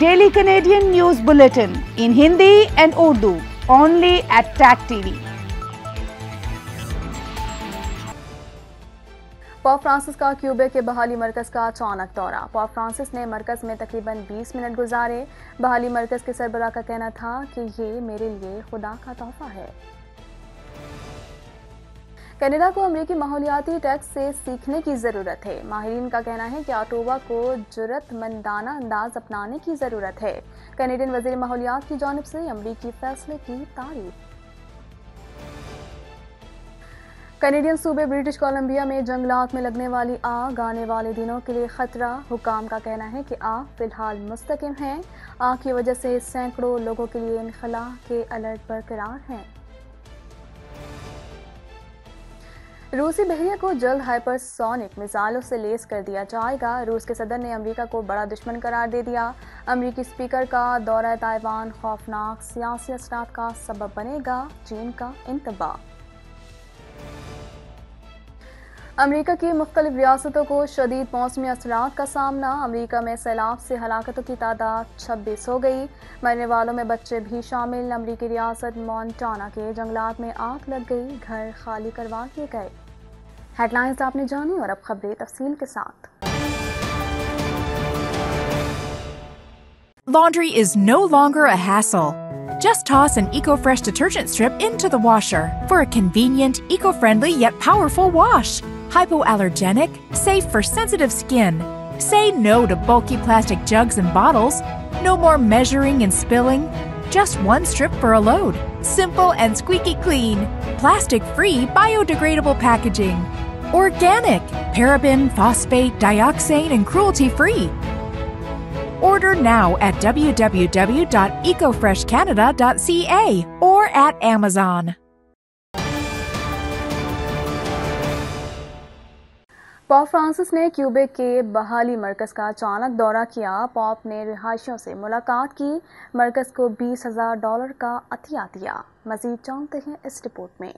Daily Canadian news bulletin in Hindi and Urdu only at tech TV Pope Francis का Quebec के बहाली मरकज़ का अचानक दौरा पॉप फ्रांसिस ने मरकज़ में तकरीबन 20 मिनट गुजारे बहाली मरकज़ के सरबरा का कहना था कि ये मेरे लिए खुदा का तोहफा है कनाडा को अमरीकी माहौलियाती टैक्स से सीखने की ज़रूरत है माहरीन का कहना है कि आटोवा को जरूरतमंदाना अंदाज अपनाने की ज़रूरत है कनेडियन वजीर माहौलियात की जानब से अमरीकी फैसले की तारीफ कनेडियन सूबे ब्रिटिश कोलंबिया में जंगलात में लगने वाली आग आने वाले दिनों के लिए खतरा हुकाम का कहना है कि आग फिलहाल मुस्तकिम है आग की वजह से सैकड़ों लोगों के लिए इनखला के अलर्ट पर करार हैं रूसी बहरिया को जल्द हाइपरसोनिक मिसाइलों से लेस कर दिया जाएगा रूस के सदर ने अमेरिका को बड़ा दुश्मन करार दे दिया अमेरिकी स्पीकर का दौरा ताइवान खौफनाक सियासी असरात का सबब बनेगा चीन का इंतबाह अमरीका की मुख्तलि रियासतों को शदीद मौसमी असरात का सामना अमरीका में सैलाब से हलाकतों की तादाद छब्बीस हो गई मरने वालों में बच्चे भी शामिल अमरीकी रियासत मॉन्टाना के जंगलात में आग लग गई घर खाली करवा दिए गए हेडलाइंस आपने जानी और अब खबरें तफसील के साथ Laundry is no longer a hassle. Just toss an EcoFresh detergent strip into the washer for a convenient, eco-friendly yet powerful wash. hypoallergenic, safe for sensitive skin. Say no to bulky plastic jugs and bottles. No more measuring and spilling. Just one strip for a load. Simple and squeaky clean. Plastic free, biodegradable packaging. Organic, paraben, phosphate, dioxane, and cruelty free. Order now at www.ecofreshcanada.ca or at Amazon. Pope Francis ने Quebec के बहाली मरकज़ का अचानक दौरा किया pop ने रिहायशियों से मुलाकात की मरकज़ को बीस हज़ार डॉलर का अतिया दिया मजीद जानते हैं इस रिपोर्ट में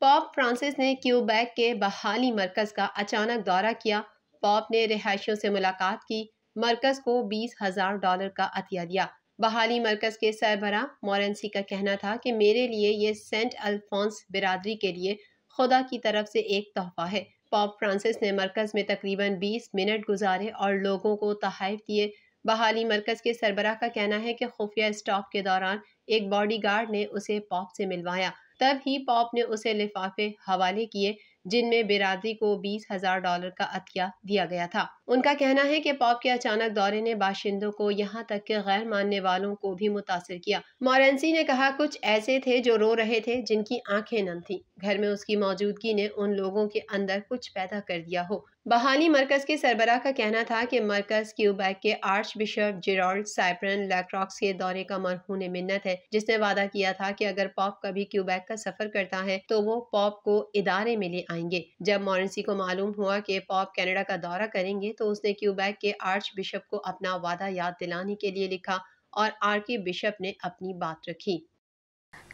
पॉप फ्रांसिस ने क्यूबैक के बहाली मरकज़ का अचानक दौरा किया पॉप ने रिहायशियों से मुलाकात की मरकज़ को बीस हज़ार डॉलर का अतिया दिया बहाली मरकज़ के सरबरा मोरेंसी का कहना था कि मेरे लिए ये सेंट अल्फोंस बिरादरी के लिए खुदा की तरफ से एक तोहफा है पॉप फ्रांसिस ने मरकज़ में तकरीबन 20 मिनट गुजारे और लोगों को तहफ़ किए बहाली मरकज़ के सरबराह का कहना है कि खुफिया स्टॉप के दौरान एक बॉडी गार्ड ने उसे पॉप से मिलवाया तब ही पॉप ने उसे लिफाफे हवाले किए जिनमें बिरादरी को बीस हजार डॉलर का अतिया दिया गया था उनका कहना है कि पॉप के अचानक दौरे ने बाशिंदों को यहाँ तक के गैर मानने वालों को भी मुतासर किया मॉरेंसी ने कहा कुछ ऐसे थे जो रो रहे थे जिनकी आंखें नम थी घर में उसकी मौजूदगी ने उन लोगों के अंदर कुछ पैदा कर दिया हो बहाली मरकज के सरबराह का कहना था कि मरकज क्यूबैक के archbishop Gerald Cyprien Lacroix के दौरे का मरहून मिन्नत है जिसने वादा किया था कि अगर पॉप कभी क्यूबैक का सफर करता है तो वो पॉप को इदारे में ले आएंगे जब मॉरेंसी को मालूम हुआ कि पॉप कनाडा का दौरा करेंगे तो उसने क्यूबैक के आर्च बिशप को अपना वादा याद दिलाने के लिए लिखा और आर्की बिशप ने अपनी बात रखी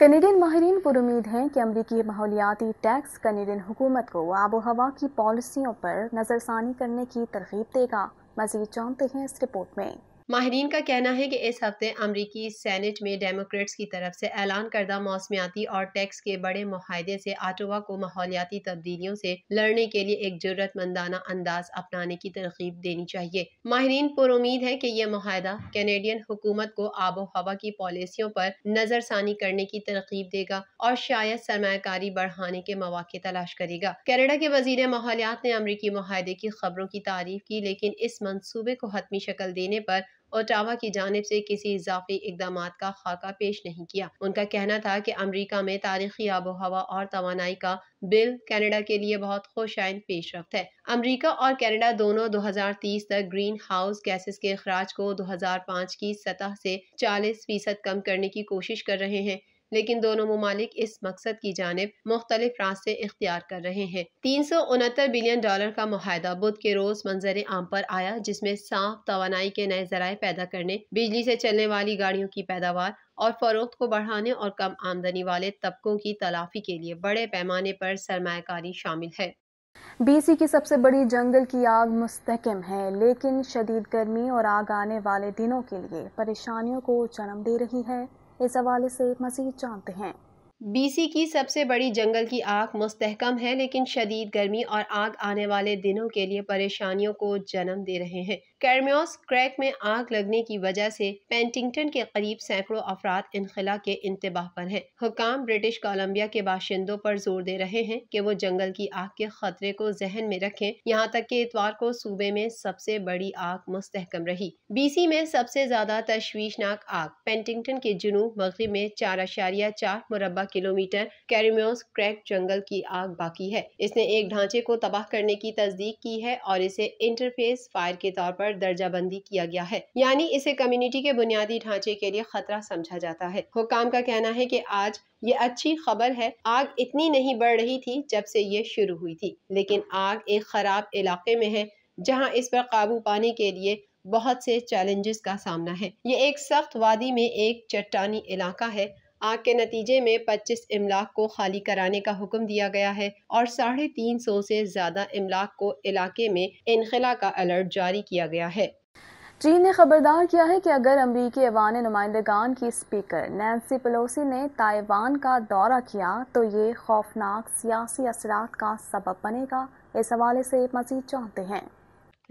कनेडियन माहरीन पर उम्मीद है कि अमरीकी माहौलियाती टैक्स कनेडियन हुकूमत को आबो हवा की पॉलिसियों पर नज़रसानी करने की तरगीब देगा मजीद जानते हैं इस रिपोर्ट में माहरीन का कहना है कि इस हफ्ते अमरीकी सैनट में डेमोक्रेट्स की तरफ से ऐलान करदा मौसमियाती और टैक्स के बड़े माहदे से आटोवा को माहौलियाती तब्दीलियों से लड़ने के लिए एक जरूरतमंदाना अंदाज अपनाने की तरकीब देनी चाहिए माहरीन पुरुद है कि यह माहदा कैनेडियन हुकूमत को आबो हवा की पॉलिसियों पर नज़रसानी करने की तरकीब देगा और शायद सरमाकारी बढ़ाने के मौाक़े तलाश करेगा कैनेडा के वजीर माहौलियात ने अमरीकी माहदे की खबरों की तारीफ की लेकिन इस मनसूबे को हतमी शक्ल देने पर और टावा की जानब से किसी इजाफी इकदाम का खाका पेश नहीं किया उनका कहना था कि अमरीका में तारीखी आबो हवा और तोानाई का बिल कैनेडा के लिए बहुत खुशाइन पेश रफ्त है अमरीका और कैनेडा दोनों दो हजार तीस तक ग्रीन हाउस गैसेस के अखराज को दो हजार पाँच की सतह से चालीस फीसद कम करने की कोशिश कर रहे हैं लेकिन दोनों ममालिक इस मकसद की जानब मुख्तलिफ रास्ते इख्तियार कर रहे हैं तीन सौ उनहत्तर बिलियन डॉलर का माहिदा बुध के रोज मंजर आम पर आया जिसमें साफ तोानाई के नए जराये पैदा करने बिजली से चलने वाली गाड़ियों की पैदावार और फरोख्त को बढ़ाने और कम आमदनी वाले तबकों की तलाफी के लिए बड़े पैमाने पर सरमाकारी शामिल है बीसी की सबसे बड़ी जंगल की आग मुस्तकम है लेकिन शदीद गर्मी और आग आने वाले दिनों के लिए परेशानियों को जन्म दे रही है इस हवाले से मजीद जानते हैं बीसी की सबसे बड़ी जंगल की आग मुस्तहकम है लेकिन शदीद गर्मी और आग आने वाले दिनों के लिए परेशानियों को जन्म दे रहे हैं कैरम्योस क्रैक में आग लगने की वजह से पेंटिंगटन के करीब सैकड़ों अफराद इनखला के इंतबाह पर हैं हुकाम ब्रिटिश कोलम्बिया के बाशिंदों पर जोर दे रहे हैं कि वो जंगल की आग के खतरे को जहन में रखें यहाँ तक कि इतवार को सूबे में सबसे बड़ी आग मुस्तहकम रही बीसी में सबसे ज्यादा तशवीशनाक आग पेंटिंगटन के जुनूब मगरब में चार अशारिया चार मुरबा किलोमीटर कैरम्योस क्रैक जंगल की आग बाकी है इसने एक ढांचे को तबाह करने की तस्दीक की है और इसे इंटरफेस फायर के तौर पर पर दर्जाबंदी किया गया है यानी इसे कम्युनिटी के बुनियादी ढांचे के लिए खतरा समझा जाता है हुकाम का कहना है की आज ये अच्छी खबर है आग इतनी नहीं बढ़ रही थी जब से ये शुरू हुई थी लेकिन आग एक खराब इलाके में है जहाँ इस पर काबू पाने के लिए बहुत से चैलेंजेस का सामना है ये एक सख्त वादी में एक चट्टानी इलाका है आग के नतीजे में 25 इमलाक को खाली कराने का हुक्म दिया गया है और साढ़े तीन सौ से ज़्यादा इमलाक को इलाके में इनखला का अलर्ट जारी किया गया है चीन ने खबरदार किया है कि अगर अमरीकी अवान नुमाइंदगान की स्पीकर नैन्सी पलोसी ने ताइवान का दौरा किया तो ये खौफनाक सियासी असरात का सबब बनेगा इस हवाले से मजीद चाहते हैं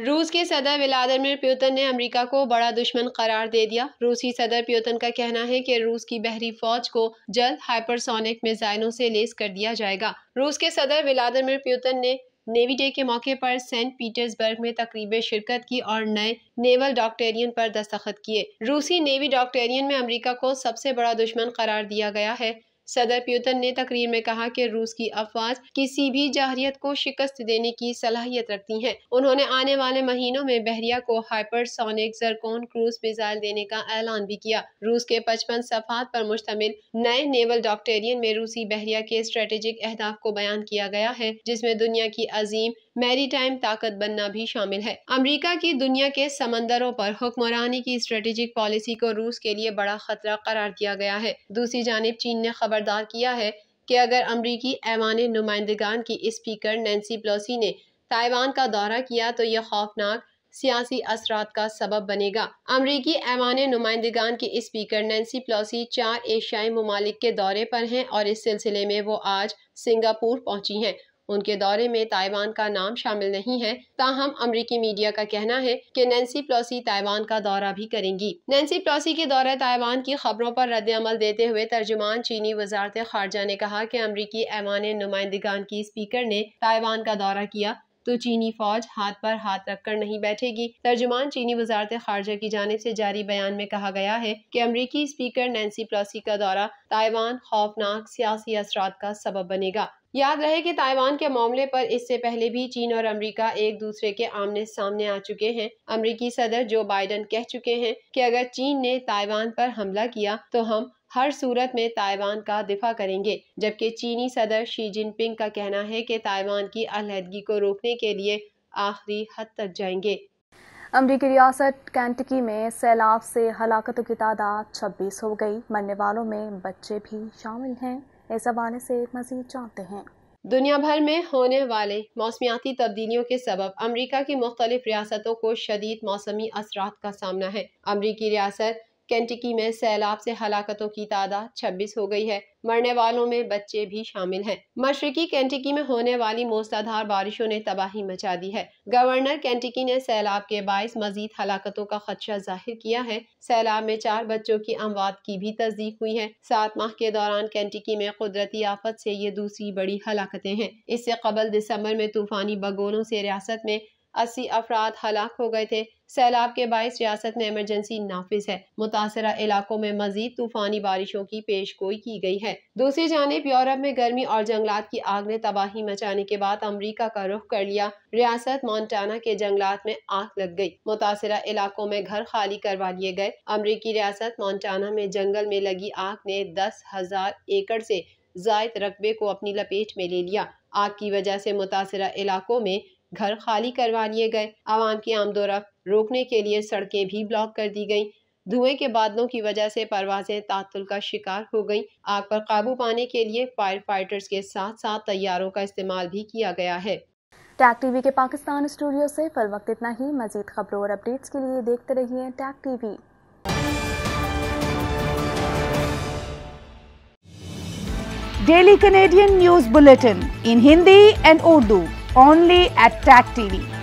रूस के सदर व्लादिमिर प्यूतन ने अमेरिका को बड़ा दुश्मन करार दे दिया रूसी सदर प्यूतन का कहना है कि रूस की बहरी फौज को जल्द हाइपरसोनिक मिसाइलों से लेस कर दिया जाएगा रूस के सदर व्लादिमिर प्यूतन ने नेवी डे के मौके पर सेंट पीटर्सबर्ग में तकरीब शिरकत की और नए नेवल डॉक्टेरियन पर दस्तखत किए रूसी नेवी डॉक्टेरियन में अमेरिका को सबसे बड़ा दुश्मन करार दिया गया है सदर प्यूतन ने तकरीर में कहा कि रूस की अफवाज किसी भी जहरीत को शिकस्त देने की सलाहियत रखती है उन्होंने आने वाले महीनों में बहरिया को हाइपरसोनिक जरकोन क्रूज मिसाइल देने का ऐलान भी किया रूस के पचपन सफात पर मुश्तमिल नए नेवल डॉक्टेरियन में रूसी बहरिया के स्ट्रेटेजिक अहदाफ को बयान किया गया है जिसमें दुनिया की अजीम मैरीटाइम ताकत बनना भी शामिल है अमेरिका की दुनिया के समंदरों पर हुक्मरानी की स्ट्रेटेजिक पॉलिसी को रूस के लिए बड़ा खतरा करार दिया गया है दूसरी जानब चीन ने खबरदार किया है कि अगर अमरीकी ऐवान नुमाइंदगान की स्पीकर नैन्सी प्लोसी ने ताइवान का दौरा किया तो यह खौफनाक सियासी असरात का सबब बनेगा अमरीकी ऐवान नुमाइंदगान की स्पीकर नैन्सी प्लोसी चार एशियाई ममालिक के दौरे पर हैं और इस सिलसिले में वो आज सिंगापुर पहुंची हैं उनके दौरे में ताइवान का नाम शामिल नहीं है ताहम अमरीकी मीडिया का कहना है कि नैन्सी प्लॉसी ताइवान का दौरा भी करेंगी नैन्सी प्लोसी के दौरे ताइवान की खबरों पर रद्द अमल देते हुए तर्जुमान चीनी वजारत खारजा ने कहा कि अमरीकी ऐवान नुमाइंदगान की स्पीकर ने ताइवान का दौरा किया तो चीनी फौज हाथ पर हाथ रखकर नहीं बैठेगी तर्जुमान चीनी वजारत खारजा की जानब से जारी बयान में कहा गया है कि अमरीकी स्पीकर नैन्सी प्लॉसी का दौरा ताइवान खौफनाक सियासी असरात का सबब बनेगा याद रहे कि ताइवान के मामले पर इससे पहले भी चीन और अमेरिका एक दूसरे के आमने सामने आ चुके हैं अमेरिकी सदर जो बाइडन कह चुके हैं कि अगर चीन ने ताइवान पर हमला किया तो हम हर सूरत में ताइवान का दिफा करेंगे जबकि चीनी सदर शी जिनपिंग का कहना है कि ताइवान की अलहदगी को रोकने के लिए आखिरी हद तक जाएंगे अमरीकी रियासत कैंटकी में सैलाब से हलाकतों की तादाद छब्बीस हो गई मरने वालों में बच्चे भी शामिल हैं इस हवाले से मजीद जानते हैं दुनिया भर में होने वाले मौसमियाती तब्दीलियों के सबब अमरीका की मुख्तलिफ रियासतों को शदीद मौसमी असरात का सामना है अमरीकी रियासत कैंटिकी में सैलाब से हलाकतों की तादाद 26 हो गई है मरने वालों में बच्चे भी शामिल हैं मशरकी कैंटिकी में होने वाली मूसलाधार बारिशों ने तबाही मचा दी है गवर्नर कैंटिकी ने सैलाब के बायस मजीद हलाकतों का खदशा जाहिर किया है सैलाब में चार बच्चों की अमवात की भी तस्दीक हुई है सात माह के दौरान कैंटिकी में कुदरती आफत से ये दूसरी बड़ी हलाकतें हैं इससे कबल दिसंबर में तूफानी बगोलों से रियासत में अस्सी अफराद हलाक हो गए थे सैलाब के बायस रियासत में एमरजेंसी नाफिज है मुतासर इलाकों में मजीद तूफानी बारिशों की पेश गोई की गई है दूसरी जानब यूरोप में गर्मी और जंगलात की आग ने तबाही मचाने के बाद अमरीका का रुख कर लिया रियासत मॉन्टाना के जंगलात में आग लग गई मुतासर इलाकों में घर खाली करवा लिए गए अमरीकी रियासत मॉन्टाना में जंगल में लगी आग ने दस हजार एकड़ से जायद रकबे को अपनी लपेट में ले लिया आग की वजह से मुतासर इलाकों में घर खाली करवा लिए गए आवाम की आमदोरफ रोकने के लिए सड़कें भी ब्लॉक कर दी गईं धुएं के बादलों की वजह से परवाजें तातुल का शिकार हो गईं आग पर काबू पाने के लिए फायर फाइटर्स के साथ साथ तैयारों का इस्तेमाल भी किया गया है टैग टीवी के पाकिस्तान स्टूडियो से फल वक्त इतना ही मजीद खबरों और अपडेट्स के लिए देखते रहिए TAG TV daily Canadian news bulletin in Hindi and Urdu only at TAC TV.